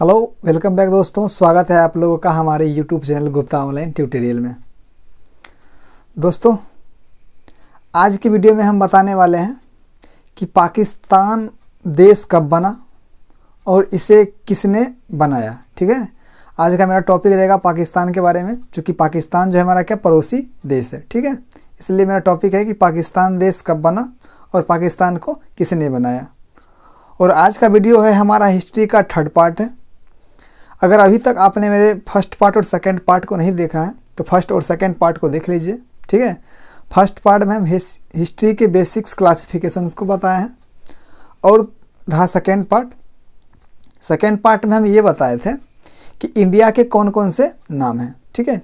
hello welcome back दोस्तों स्वागत है आप लोगों का हमारे YouTube channel Gupta online tutorial में दोस्तों आज की वीडियो में हम बताने वाले हैं कि पाकिस्तान देश कब बना और इसे किसने बनाया ठीक है आज का मेरा टॉपिक रहेगा पाकिस्तान के बारे में चूँकि पाकिस्तान जो है हमारा क्या पड़ोसी देश है ठीक है इसलिए मेरा टॉपिक है कि पाकिस्तान देश कब बना और पाकिस्तान को किसने बनाया और आज का वीडियो है हमारा हिस्ट्री का थर्ड पार्ट है अगर अभी तक आपने मेरे फर्स्ट पार्ट और सेकेंड पार्ट को नहीं देखा है तो फर्स्ट और सेकेंड पार्ट को देख लीजिए ठीक है फर्स्ट पार्ट में हम हिस्ट्री के बेसिक्स क्लासिफिकेशन को बताए हैं और रहा सेकेंड पार्ट सेकेंड पार्ट में हम ये बताए थे कि इंडिया के कौन कौन से नाम हैं ठीक है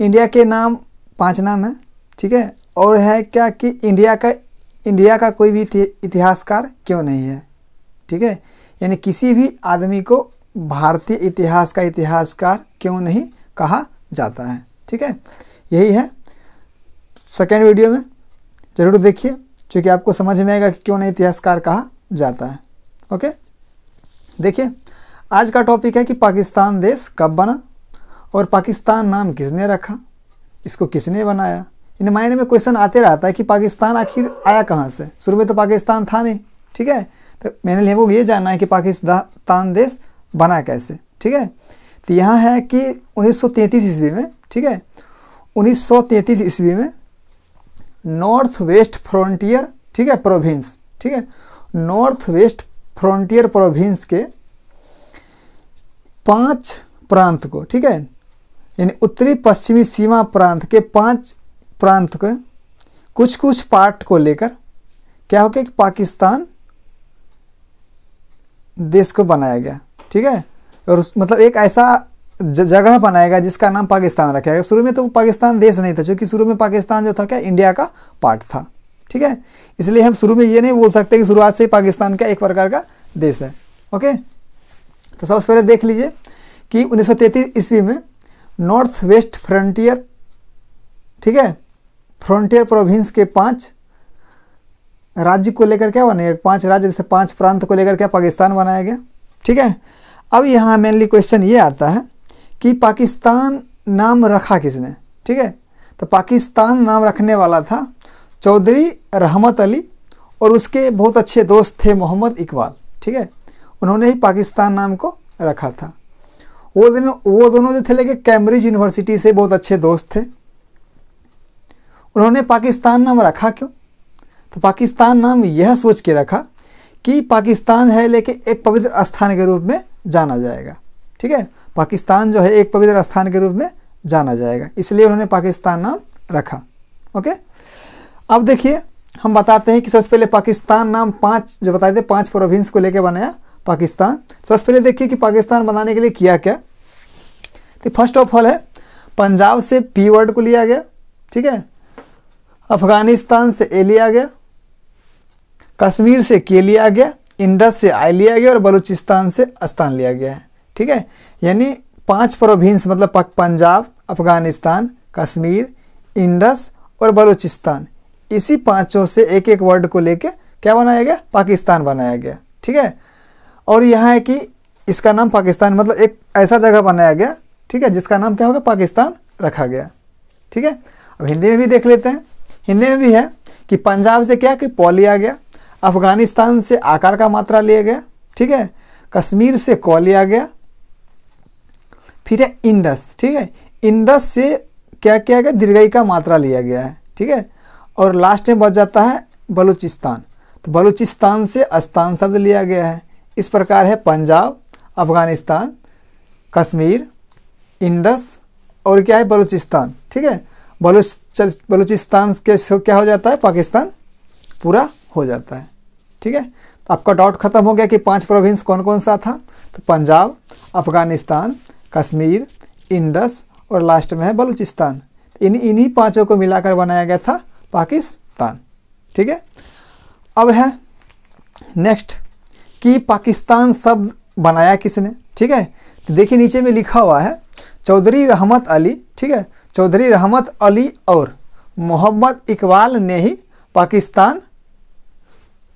इंडिया के नाम पांच नाम हैं ठीक है और है क्या कि इंडिया का इंडिया का कोई भी इतिहासकार क्यों नहीं है ठीक है यानी किसी भी आदमी को भारतीय इतिहास का इतिहासकार क्यों नहीं कहा जाता है ठीक है यही है सेकेंड वीडियो में ज़रूर देखिए क्योंकि आपको समझ में आएगा कि क्यों नहीं इतिहासकार कहा जाता है ओके देखिए आज का टॉपिक है कि पाकिस्तान देश कब बना और पाकिस्तान नाम किसने रखा इसको किसने बनाया इन माइंड में क्वेश्चन आते रहता है कि पाकिस्तान आखिर आया कहाँ से शुरू में तो पाकिस्तान था नहीं ठीक है तो मैंने लोगों को ये जानना है कि पाकिस्तान देश बना कैसे ठीक है तो यहाँ है कि 1933 ईस्वी में ठीक है 1933 ईस्वी में नॉर्थ वेस्ट फ्रंटियर ठीक है प्रोविंस ठीक है नॉर्थ वेस्ट फ्रंटियर प्रोविंस के पांच प्रांत को ठीक है यानी उत्तरी पश्चिमी सीमा प्रांत के पांच प्रांत के कुछ कुछ पार्ट को लेकर क्या हो गया कि पाकिस्तान देश को बनाया गया ठीक है और मतलब एक ऐसा जगह बनाएगा जिसका नाम पाकिस्तान रखेगा शुरू में तो पाकिस्तान देश नहीं था क्योंकि शुरू में पाकिस्तान जो था क्या इंडिया का पार्ट था ठीक है इसलिए हम शुरू में ये नहीं बोल सकते कि शुरुआत से ही पाकिस्तान का एक प्रकार का देश है ओके तो सबसे पहले देख लीजिए कि उन्नीस ईस्वी में नॉर्थ वेस्ट फ्रंटियर ठीक है फ्रंटियर प्रोविंस के पांच राज्य को लेकर क्या बनाया पांच राज्य से पांच प्रांत को लेकर क्या पाकिस्तान बनाया गया ठीक है अब यहाँ मेनली क्वेश्चन ये आता है कि पाकिस्तान नाम रखा किसने ठीक है तो पाकिस्तान नाम रखने वाला था चौधरी रहमत अली और उसके बहुत अच्छे दोस्त थे मोहम्मद इकबाल ठीक है उन्होंने ही पाकिस्तान नाम को रखा था वो दोनों वो दोनों जो थे लेके कैम्ब्रिज यूनिवर्सिटी से बहुत अच्छे दोस्त थे उन्होंने पाकिस्तान नाम रखा क्यों तो पाकिस्तान नाम यह सोच के रखा कि पाकिस्तान है लेकिन एक पवित्र स्थान के रूप में जाना जाएगा ठीक है पाकिस्तान जो है एक पवित्र स्थान के रूप में जाना जाएगा इसलिए उन्होंने पाकिस्तान नाम रखा ओके अब देखिए हम बताते हैं कि सबसे पहले पाकिस्तान नाम पांच जो बताए थे पांच प्रोविंस को लेकर बनाया पाकिस्तान सबसे पहले देखिए कि पाकिस्तान बनाने के लिए किया क्या तो फर्स्ट ऑफ ऑल है पंजाब से पी वर्ड को लिया गया ठीक है अफगानिस्तान से ए लिया गया कश्मीर से के लिया गया इंडस से आई लिया गया और बलूचिस्तान से अस्तान लिया गया है ठीक है यानी पांच प्रोविंस मतलब पंजाब अफगानिस्तान कश्मीर इंडस और बलूचिस्तान इसी पांचों से एक एक वर्ड को लेके क्या बनाया गया पाकिस्तान बनाया गया ठीक है और यहाँ है कि इसका नाम पाकिस्तान मतलब एक ऐसा जगह बनाया गया ठीक है जिसका नाम क्या होगा पाकिस्तान रखा गया ठीक है अब हिंदी में भी देख लेते हैं हिंदी में भी है कि पंजाब से क्या कि पॉ लिया गया अफगानिस्तान से आकार का मात्रा लिया गया ठीक है कश्मीर से क लिया गया फिर है इंडस ठीक है इंडस से क्या किया गया दीर्घई का मात्रा लिया गया है ठीक है और लास्ट में बच जाता है बलूचिस्तान तो बलूचिस्तान से अस्तान शब्द लिया गया है इस प्रकार है पंजाब अफगानिस्तान कश्मीर इंडस और क्या है बलूचिस्तान ठीक है बलूच बलूचिस्तान के क्या हो जाता है पाकिस्तान पूरा हो जाता है ठीक है तो आपका डाउट खत्म हो गया कि पांच प्रोविंस कौन कौन सा था तो पंजाब अफगानिस्तान कश्मीर इंडस और लास्ट में है बलूचिस्तान इन इन्हीं पांचों को मिलाकर बनाया गया था पाकिस्तान ठीक है अब है नेक्स्ट कि पाकिस्तान शब्द बनाया किसने ठीक है तो देखिए नीचे में लिखा हुआ है चौधरी रहमत अली ठीक है चौधरी रहमत अली और मोहम्मद इकबाल ने ही पाकिस्तान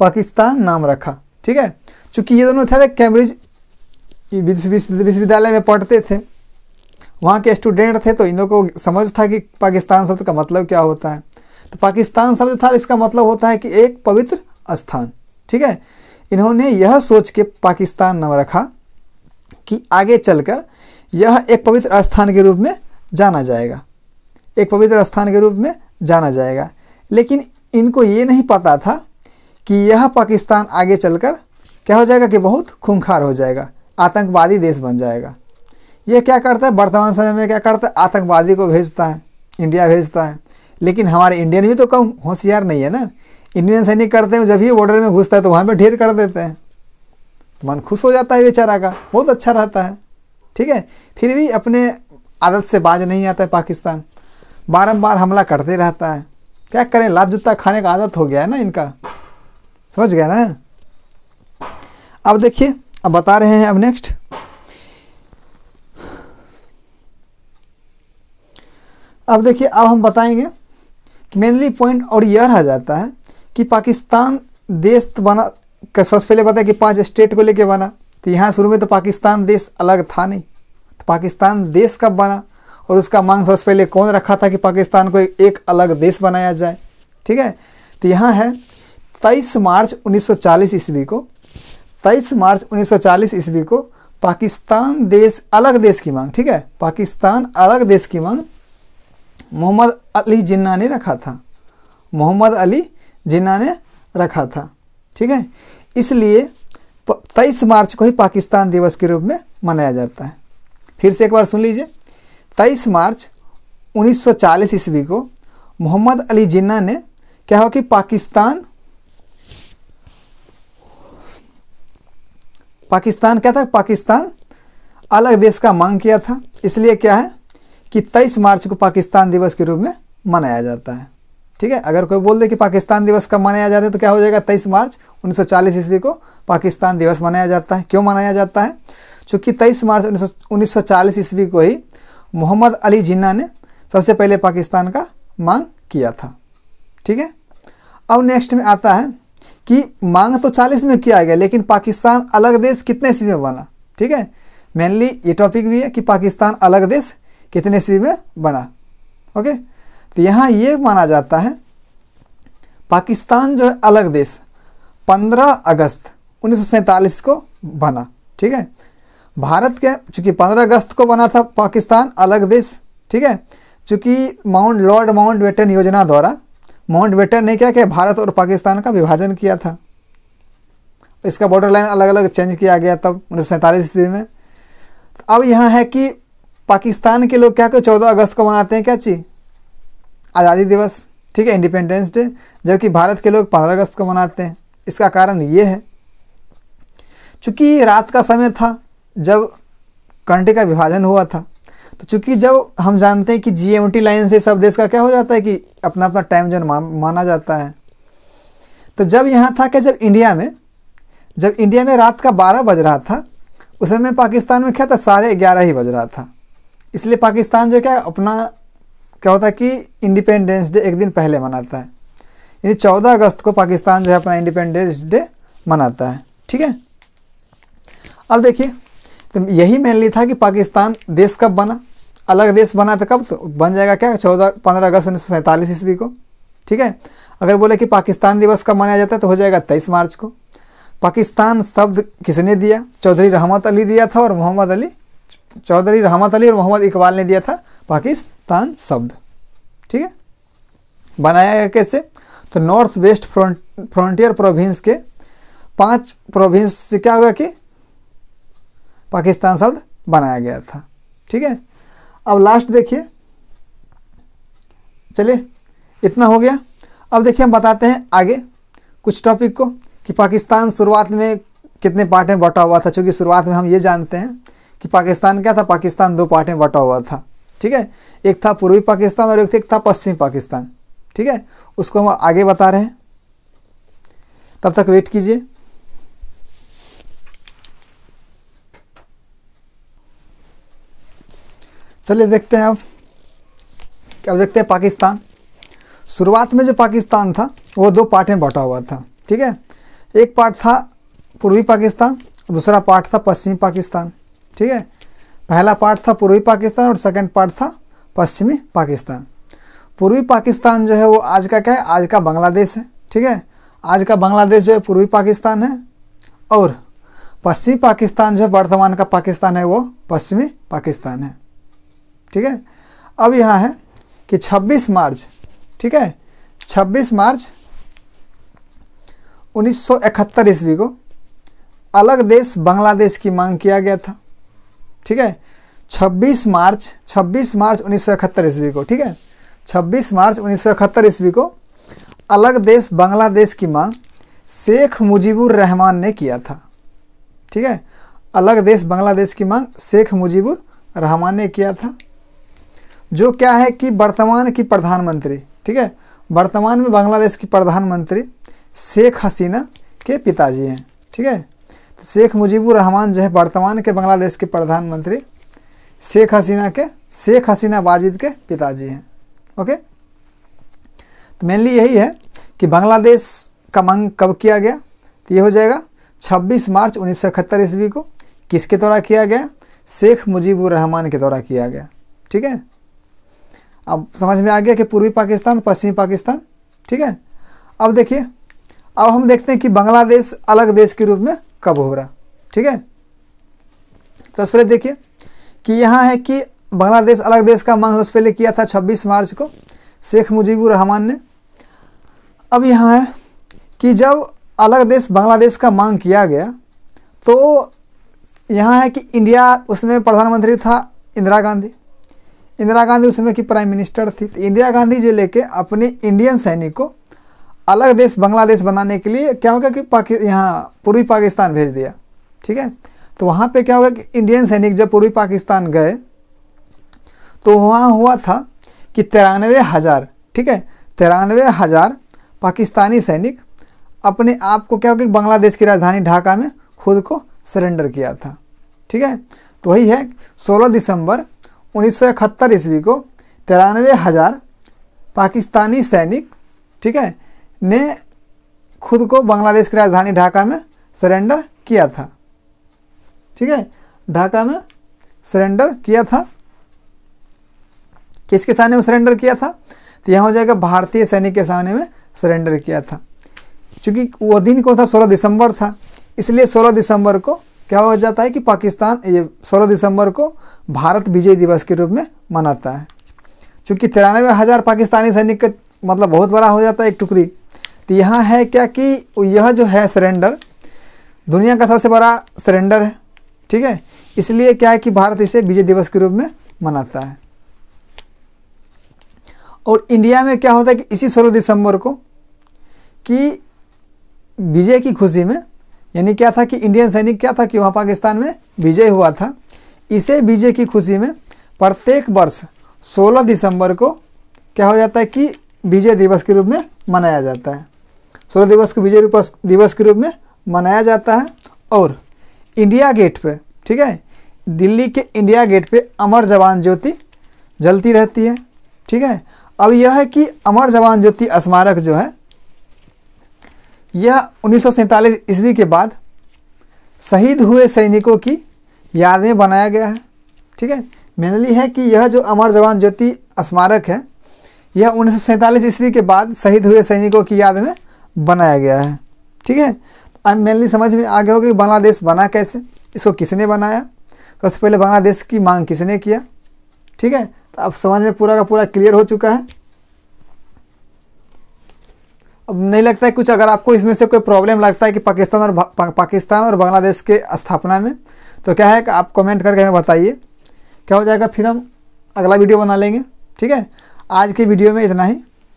पाकिस्तान नाम रखा ठीक है चूँकि ये दोनों थे कैम्ब्रिज विश्वविद्यालय में पढ़ते थे वहाँ के स्टूडेंट थे तो इनको को समझ था कि पाकिस्तान शब्द का मतलब क्या होता है तो पाकिस्तान शब्द था इसका मतलब होता है कि एक पवित्र स्थान ठीक है इन्होंने यह सोच के पाकिस्तान नाम रखा कि आगे चलकर यह एक पवित्र स्थान के रूप में जाना जाएगा एक पवित्र स्थान के रूप में जाना जाएगा लेकिन इनको ये नहीं पता था कि यह पाकिस्तान आगे चलकर क्या हो जाएगा कि बहुत खूंखार हो जाएगा आतंकवादी देश बन जाएगा यह क्या करता है वर्तमान समय में क्या करता है आतंकवादी को भेजता है इंडिया भेजता है लेकिन हमारे इंडियन भी तो कम होशियार नहीं है ना इंडियन सैनिक करते हैं जब ही बॉर्डर में घुसता है तो वहाँ पर ढेर कर देते हैं मन खुश हो जाता है बेचारा का बहुत अच्छा रहता है ठीक है फिर भी अपने आदत से बाज नहीं आता है पाकिस्तान बारम्बार हमला करते रहता है क्या करें लात जूता खाने का आदत हो गया है ना इनका समझ गया ना अब देखिए अब बता रहे हैं अब नेक्स्ट अब देखिए अब हम बताएंगे कि मेनली पॉइंट और यह रह जाता है कि पाकिस्तान देश तो बना का सबसे पहले बताया कि पांच स्टेट को लेके बना तो यहाँ शुरू में तो पाकिस्तान देश अलग था नहीं तो पाकिस्तान देश कब बना और उसका मांग सबसे पहले कौन रखा था कि पाकिस्तान को एक अलग देश बनाया जाए ठीक है तो यहाँ है तेईस मार्च 1940 ईस्वी को तेईस मार्च 1940 ईस्वी को पाकिस्तान देश अलग देश की मांग ठीक है पाकिस्तान अलग देश की मांग मोहम्मद अली जिन्ना ने रखा था मोहम्मद अली जिन्ना ने रखा था ठीक है इसलिए तेईस मार्च को ही पाकिस्तान दिवस के रूप में मनाया जाता है फिर से एक बार सुन लीजिए तेईस मार्च 1940 ईस्वी को मोहम्मद अली जिन्ना ने क्या हो कि पाकिस्तान पाकिस्तान क्या था पाकिस्तान अलग देश का मांग किया था इसलिए क्या है कि 23 मार्च को पाकिस्तान दिवस के रूप में मनाया जाता है ठीक है अगर कोई बोल दे कि पाकिस्तान दिवस कब मनाया जाता है तो क्या हो जाएगा 23 मार्च 1940 ईस्वी को पाकिस्तान दिवस मनाया जाता है क्यों मनाया जाता है चूँकि 23 मार्च 1940 ईस्वी को ही मोहम्मद अली जिन्ना ने सबसे पहले पाकिस्तान का मांग किया था ठीक है अब नेक्स्ट में आता है कि मांग तो चालीस में किया गया लेकिन पाकिस्तान अलग देश कितने ईस्वी में बना ठीक है मेनली ये टॉपिक भी है कि पाकिस्तान अलग देश कितने ईस्वी में बना ओके तो यहाँ ये माना जाता है पाकिस्तान जो है अलग देश 15 अगस्त उन्नीस को बना ठीक है भारत के चूंकि 15 अगस्त को बना था पाकिस्तान अलग देश ठीक है चूंकि माउंट लॉर्ड माउंट बेटन योजना द्वारा माउंटबेटन ने क्या किया भारत और पाकिस्तान का विभाजन किया था इसका बॉर्डर लाइन अलग अलग चेंज किया गया तब उन्नीस सौ ईस्वी में तो अब यहाँ है कि पाकिस्तान के लोग क्या क्या चौदह अगस्त को मनाते हैं क्या चीज आज़ादी दिवस ठीक है इंडिपेंडेंस डे जबकि भारत के लोग पंद्रह अगस्त को मनाते हैं इसका कारण ये है चूँकि रात का समय था जब कंट्री का विभाजन हुआ था तो चूंकि जब हम जानते हैं कि जीएमटी लाइन से सब देश का क्या हो जाता है कि अपना अपना टाइम जोन माना जाता है तो जब यहाँ था कि जब इंडिया में जब इंडिया में रात का बारह बज रहा था उस समय पाकिस्तान में क्या था साढ़े ग्यारह ही बज रहा था इसलिए पाकिस्तान जो क्या अपना क्या होता है कि इंडिपेंडेंस डे एक दिन पहले मनाता है यानी चौदह अगस्त को पाकिस्तान जो है अपना इंडिपेंडेंस डे मनाता है ठीक है अब देखिए तो यही मेनली था कि पाकिस्तान देश कब बना अलग देश बना था कब तो बन जाएगा क्या चौदह पंद्रह अगस्त उन्नीस सौ सैंतालीस ईस्वी को ठीक है अगर बोले कि पाकिस्तान दिवस कब मनाया जाता है तो हो जाएगा तेईस मार्च को पाकिस्तान शब्द किसने दिया चौधरी रहमत अली दिया था और मोहम्मद अली चौधरी रहमत अली और मोहम्मद इकबाल ने दिया था पाकिस्तान शब्द ठीक है बनाया गया कैसे तो नॉर्थ वेस्ट फ्रंटियर प्रोविंस के पांच प्रोविंस से क्या होगा कि पाकिस्तान शब्द बनाया गया था ठीक है अब लास्ट देखिए चलिए इतना हो गया अब देखिए हम बताते हैं आगे कुछ टॉपिक को कि पाकिस्तान शुरुआत में कितने पार्ट में बटा हुआ था चूँकि शुरुआत में हम ये जानते हैं कि पाकिस्तान क्या था पाकिस्तान दो पार्ट में बटा हुआ था ठीक है एक था पूर्वी पाकिस्तान और एक था पश्चिमी पाकिस्तान ठीक है उसको हम आगे बता रहे हैं तब तक वेट कीजिए चलिए देखते हैं अब क्या देखते हैं पाकिस्तान शुरुआत में जो पाकिस्तान था वो दो पार्ट में बांटा हुआ था ठीक है एक पार्ट था पूर्वी पाकिस्तान और दूसरा पार्ट था पश्चिमी पाकिस्तान ठीक है पहला पार्ट था पूर्वी पाकिस्तान और सेकंड पार्ट था पश्चिमी पाकिस्तान पूर्वी पाकिस्तान जो है वो आज का क्या है आज का बांग्लादेश है ठीक है आज का बांग्लादेश जो है पूर्वी पाकिस्तान है और पश्चिमी पाकिस्तान जो है वर्तमान का पाकिस्तान है वो पश्चिमी पाकिस्तान है ठीक है अब यहाँ है कि 26 मार्च ठीक है 26 मार्च 1971 ईस्वी को अलग देश बांग्लादेश की मांग किया गया था ठीक है 26 मार्च 26 मार्च 1971 ईस्वी को ठीक है 26 मार्च 1971 ईस्वी को अलग देश बांग्लादेश की मांग शेख मुजीबुर रहमान ने किया था ठीक है अलग देश बांग्लादेश की मांग शेख मुजीबुर रहमान ने किया था जो क्या है कि वर्तमान की प्रधानमंत्री ठीक है वर्तमान में बांग्लादेश की प्रधानमंत्री शेख हसीना के पिताजी हैं ठीक है तो शेख मुजीबुर रहमान जो है वर्तमान के बांग्लादेश के प्रधानमंत्री शेख हसीना के शेख हसीना वाजिद के पिताजी हैं ओके तो मेनली यही है कि बांग्लादेश का मांग कब किया गया तो ये हो जाएगा 26 मार्च उन्नीस ईस्वी को किसके द्वारा किया गया शेख मुजीबुर रहमान के द्वारा किया गया ठीक है अब समझ में आ गया कि पूर्वी पाकिस्तान पश्चिमी पाकिस्तान ठीक है अब देखिए अब हम देखते हैं कि बांग्लादेश अलग देश के रूप में कब हो रहा ठीक है तो सबसे देखिए कि यहाँ है कि बांग्लादेश अलग देश का मांग सबसे पहले किया था 26 मार्च को शेख मुजीबुर रहमान ने अब यहाँ है कि जब अलग देश बांग्लादेश का मांग किया गया तो यहाँ है कि इंडिया उसमें प्रधानमंत्री था इंदिरा गांधी इंदिरा गांधी उस समय की प्राइम मिनिस्टर थी तो इंदिरा गांधी जी लेके अपने इंडियन सैनिक को अलग देश बांग्लादेश बनाने के लिए क्या होगा कि पाकि यहाँ पूर्वी पाकिस्तान भेज दिया ठीक है तो वहाँ पे क्या होगा कि इंडियन सैनिक जब पूर्वी पाकिस्तान गए तो वहाँ हुआ था कि तिरानवे हज़ार ठीक है तिरानवे हज़ार पाकिस्तानी सैनिक अपने आप को क्या होगा कि बांग्लादेश की राजधानी ढाका में खुद को सरेंडर किया था ठीक है तो वही है सोलह दिसंबर उन्नीस सौ इकहत्तर ईस्वी को तिरानवे हज़ार पाकिस्तानी सैनिक ठीक है ने खुद को बांग्लादेश की राजधानी ढाका में सरेंडर किया था ठीक है ढाका में सरेंडर किया था किसके सामने में सरेंडर किया था तो यहाँ हो जाएगा भारतीय सैनिक के सामने में सरेंडर किया था क्योंकि वो दिन कौन था सोलह दिसंबर था इसलिए सोलह दिसंबर को क्या हो जाता है कि पाकिस्तान ये सोलह दिसंबर को भारत विजय दिवस के रूप में मनाता है चूँकि तिरानवे हज़ार पाकिस्तानी सैनिक का मतलब बहुत बड़ा हो जाता है एक टुकड़ी तो यहाँ है क्या कि यह जो है सरेंडर दुनिया का सबसे बड़ा सरेंडर है ठीक है इसलिए क्या है कि भारत इसे विजय दिवस के रूप में मनाता है और इंडिया में क्या होता है कि इसी सोलह दिसंबर को कि विजय की खुशी में यानी क्या था कि इंडियन सैनिक क्या था कि वहाँ पाकिस्तान में विजय हुआ था इसे विजय की खुशी में प्रत्येक वर्ष 16 दिसंबर को क्या हो जाता है कि विजय दिवस के रूप में मनाया जाता है 16 दिवस को विजय दिवस के रूप में मनाया जाता है और इंडिया गेट पे ठीक है दिल्ली के इंडिया गेट पे अमर जवान ज्योति जलती रहती है ठीक है अब यह है कि अमर जवान ज्योति स्मारक जो है यह उन्नीस ईस्वी के बाद शहीद हुए सैनिकों की याद में बनाया गया है ठीक है मेनली है कि यह जो अमर जवान ज्योति स्मारक है यह उन्नीस ईस्वी के बाद शहीद हुए सैनिकों की याद में बनाया गया है ठीक है अब मेनली समझ में आ गया होगा कि बांग्लादेश बना कैसे इसको किसने बनाया तो सबसे पहले बांग्लादेश की मांग किसने किया ठीक है तो अब समझ में पूरा का पूरा क्लियर हो चुका है अब नहीं लगता है कुछ अगर आपको इसमें से कोई प्रॉब्लम लगता है कि पाकिस्तान और पा, पाकिस्तान और बांग्लादेश के स्थापना में तो क्या है कि आप कमेंट करके हमें बताइए क्या हो जाएगा फिर हम अगला वीडियो बना लेंगे ठीक है आज के वीडियो में इतना ही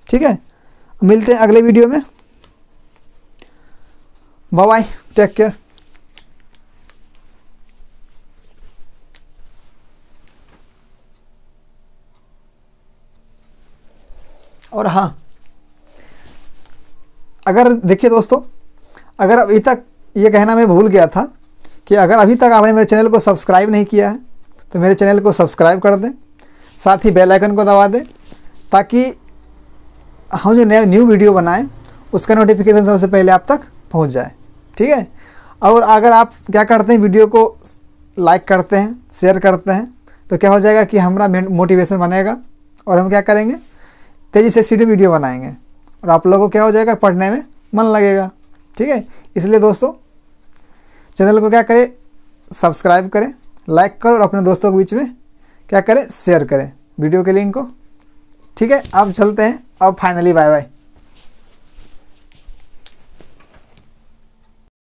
ठीक है मिलते हैं अगले वीडियो में बाय टेक केयर और हाँ अगर देखिए दोस्तों अगर अभी तक ये कहना मैं भूल गया था कि अगर अभी तक आपने मेरे चैनल को सब्सक्राइब नहीं किया है तो मेरे चैनल को सब्सक्राइब कर दें साथ ही बेल आइकन को दबा दें ताकि हम जो नया न्यू वीडियो बनाएं उसका नोटिफिकेशन सबसे पहले आप तक पहुंच जाए ठीक है और अगर आप क्या करते हैं वीडियो को लाइक करते हैं शेयर करते हैं तो क्या हो जाएगा कि हमारा मोटिवेशन बनेगा और हम क्या करेंगे तेज़ी से स्पीड में वीडियो बनाएंगे और आप लोगों को क्या हो जाएगा पढ़ने में मन लगेगा ठीक है इसलिए दोस्तों चैनल को क्या करें सब्सक्राइब करें लाइक करें और अपने दोस्तों के बीच में क्या करें शेयर करें वीडियो के लिंक को ठीक है अब चलते हैं अब फाइनली बाय बाय